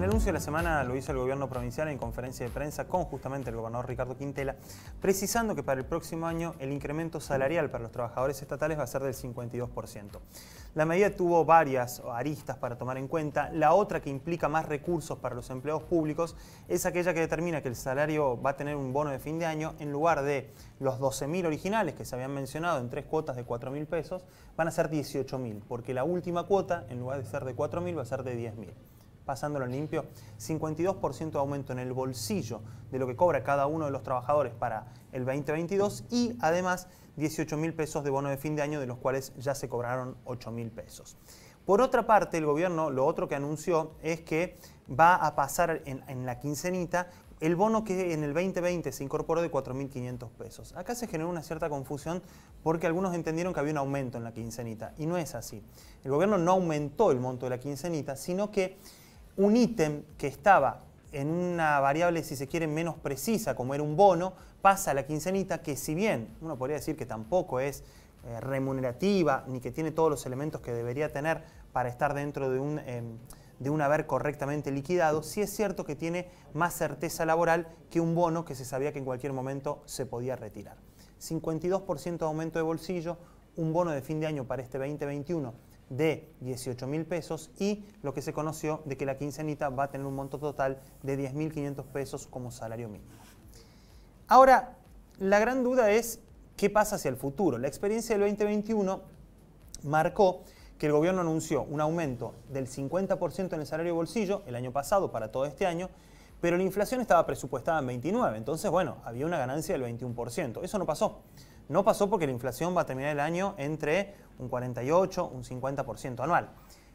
el anuncio de la semana lo hizo el gobierno provincial en conferencia de prensa con justamente el gobernador Ricardo Quintela, precisando que para el próximo año el incremento salarial para los trabajadores estatales va a ser del 52%. La medida tuvo varias aristas para tomar en cuenta. La otra que implica más recursos para los empleados públicos es aquella que determina que el salario va a tener un bono de fin de año en lugar de los 12.000 originales que se habían mencionado en tres cuotas de 4.000 pesos, van a ser 18.000, porque la última cuota, en lugar de ser de 4.000, va a ser de 10.000 pasándolo limpio, 52% de aumento en el bolsillo de lo que cobra cada uno de los trabajadores para el 2022 y además 18 mil pesos de bono de fin de año, de los cuales ya se cobraron 8 mil pesos. Por otra parte, el gobierno lo otro que anunció es que va a pasar en, la quincenita el bono que en el 2020 se incorporó de 4.500 pesos. Acá se generó una cierta confusión porque algunos entendieron que había un aumento en la quincenita y no es así. El gobierno no aumentó el monto de la quincenita, sino que un ítem que estaba en una variable, si se quiere, menos precisa, como era un bono, pasa a la quincenita, que si bien uno podría decir que tampoco es eh, remunerativa, ni que tiene todos los elementos que debería tener para estar dentro de un, em, de un haber correctamente liquidado, sí es cierto que tiene más certeza laboral que un bono que se sabía que en cualquier momento se podía retirar. 52% de aumento de bolsillo, un bono de fin de año para este 2021 de 18 mil pesos y lo que se conoció de que la quincenita va a tener un monto total de 10.500 pesos como salario mínimo. Ahora, la gran duda es qué pasa hacia el futuro. La experiencia del 2021 marcó que el gobierno anunció un aumento del 50% en el salario bolsillo el año pasado para todo este año, pero la inflación estaba presupuestada en 29, entonces bueno, había una ganancia del 21%. Eso no pasó. No pasó porque la inflación va a terminar el año entre un 48, un 50% anual.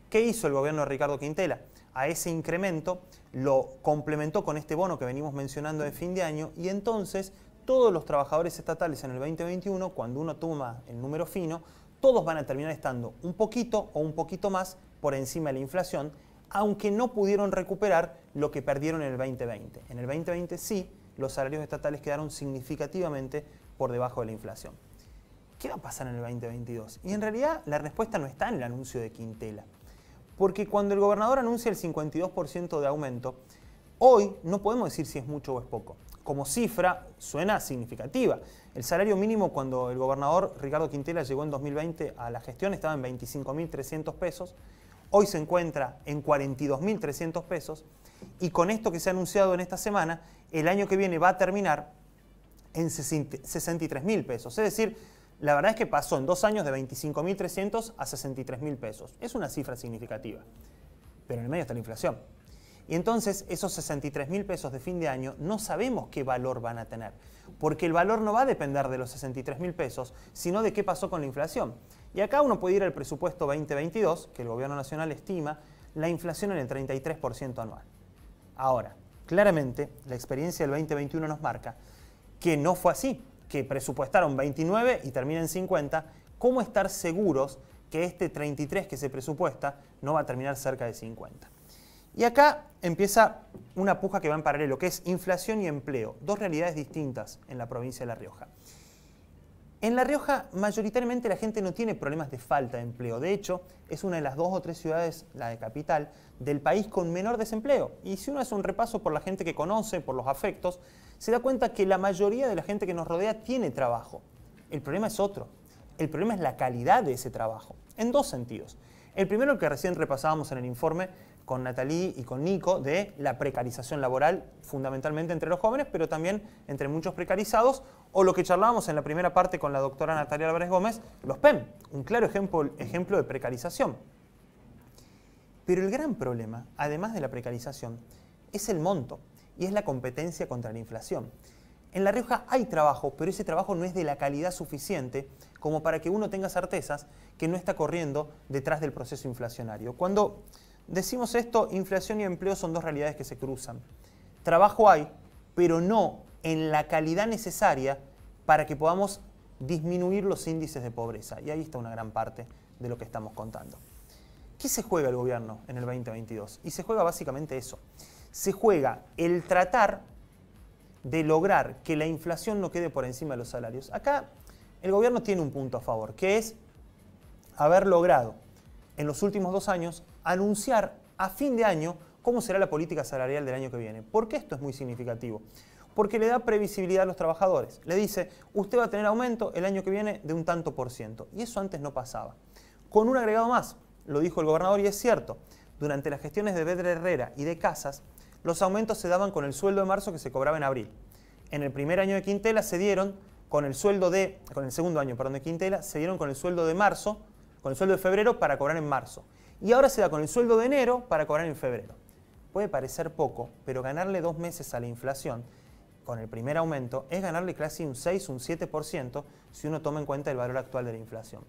¿Qué hizo el gobierno de Ricardo Quintela? A ese incremento lo complementó con este bono que venimos mencionando de fin de año y entonces todos los trabajadores estatales en el 2021, cuando uno toma el número fino, todos van a terminar estando un poquito o un poquito más por encima de la inflación, aunque no pudieron recuperar lo que perdieron en el 2020. En el 2020 sí los salarios estatales quedaron significativamente por debajo de la inflación. ¿Qué va a pasar en el 2022? Y en realidad la respuesta no está en el anuncio de Quintela. Porque cuando el gobernador anuncia el 52% de aumento, hoy no podemos decir si es mucho o es poco. Como cifra suena significativa. El salario mínimo cuando el gobernador Ricardo Quintela llegó en 2020 a la gestión estaba en 25.300 pesos, hoy se encuentra en 42.300 pesos y con esto que se ha anunciado en esta semana, el año que viene va a terminar en 63 mil pesos. Es decir, la verdad es que pasó en dos años de 25.300 a 63 mil pesos. Es una cifra significativa, pero en el medio está la inflación. Y entonces esos 63 mil pesos de fin de año no sabemos qué valor van a tener, porque el valor no va a depender de los 63 mil pesos, sino de qué pasó con la inflación. Y acá uno puede ir al presupuesto 2022, que el Gobierno Nacional estima la inflación en el 33% anual. Ahora, claramente, la experiencia del 2021 nos marca que no fue así, que presupuestaron 29 y terminan en 50. ¿Cómo estar seguros que este 33 que se presupuesta no va a terminar cerca de 50? Y acá empieza una puja que va en paralelo, que es inflación y empleo, dos realidades distintas en la provincia de La Rioja. En La Rioja, mayoritariamente la gente no tiene problemas de falta de empleo. De hecho, es una de las dos o tres ciudades, la de capital, del país con menor desempleo. Y si uno hace un repaso por la gente que conoce, por los afectos, se da cuenta que la mayoría de la gente que nos rodea tiene trabajo. El problema es otro. El problema es la calidad de ese trabajo, en dos sentidos. El primero, el que recién repasábamos en el informe, con Natalie y con Nico de la precarización laboral, fundamentalmente entre los jóvenes, pero también entre muchos precarizados, o lo que charlábamos en la primera parte con la doctora Natalia Álvarez Gómez, los PEM, un claro ejemplo, ejemplo de precarización. Pero el gran problema, además de la precarización, es el monto y es la competencia contra la inflación. En La Rioja hay trabajo, pero ese trabajo no es de la calidad suficiente como para que uno tenga certezas que no está corriendo detrás del proceso inflacionario. Cuando Decimos esto, inflación y empleo son dos realidades que se cruzan. Trabajo hay, pero no en la calidad necesaria para que podamos disminuir los índices de pobreza. Y ahí está una gran parte de lo que estamos contando. ¿Qué se juega el gobierno en el 2022? Y se juega básicamente eso. Se juega el tratar de lograr que la inflación no quede por encima de los salarios. Acá el gobierno tiene un punto a favor, que es haber logrado en los últimos dos años anunciar a fin de año cómo será la política salarial del año que viene. ¿Por qué esto es muy significativo? Porque le da previsibilidad a los trabajadores. Le dice, usted va a tener aumento el año que viene de un tanto por ciento. Y eso antes no pasaba. Con un agregado más, lo dijo el gobernador y es cierto, durante las gestiones de Bedre Herrera y de Casas, los aumentos se daban con el sueldo de marzo que se cobraba en abril. En el primer año de Quintela se dieron con el sueldo de, con el segundo año, perdón, de Quintela, se dieron con el sueldo de marzo con el sueldo de febrero para cobrar en marzo. Y ahora se da con el sueldo de enero para cobrar en febrero. Puede parecer poco, pero ganarle dos meses a la inflación con el primer aumento es ganarle casi un 6, un 7% si uno toma en cuenta el valor actual de la inflación.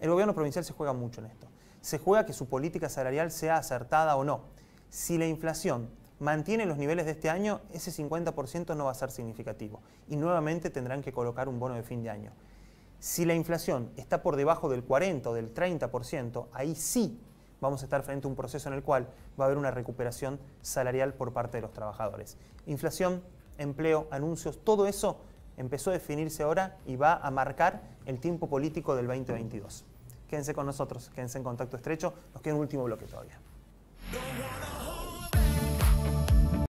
El gobierno provincial se juega mucho en esto. Se juega que su política salarial sea acertada o no. Si la inflación mantiene los niveles de este año, ese 50% no va a ser significativo y nuevamente tendrán que colocar un bono de fin de año. Si la inflación está por debajo del 40 o del 30%, ahí sí vamos a estar frente a un proceso en el cual va a haber una recuperación salarial por parte de los trabajadores. Inflación, empleo, anuncios, todo eso empezó a definirse ahora y va a marcar el tiempo político del 2022. Quédense con nosotros, quédense en contacto estrecho, nos queda un último bloque todavía.